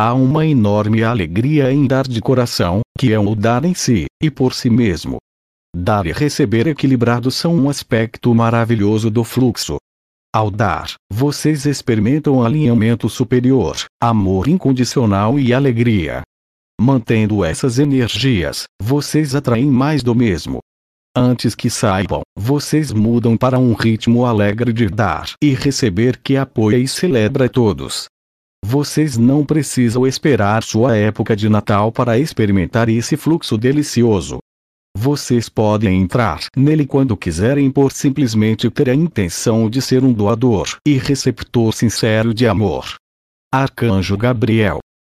Há uma enorme alegria em dar de coração, que é o dar em si, e por si mesmo. Dar e receber equilibrados são um aspecto maravilhoso do fluxo. Ao dar, vocês experimentam alinhamento superior, amor incondicional e alegria. Mantendo essas energias, vocês atraem mais do mesmo. Antes que saibam, vocês mudam para um ritmo alegre de dar e receber que apoia e celebra todos, vocês não precisam esperar sua época de Natal para experimentar esse fluxo delicioso. Vocês podem entrar nele quando quiserem por simplesmente ter a intenção de ser um doador e receptor sincero de amor. Arcanjo Gabriel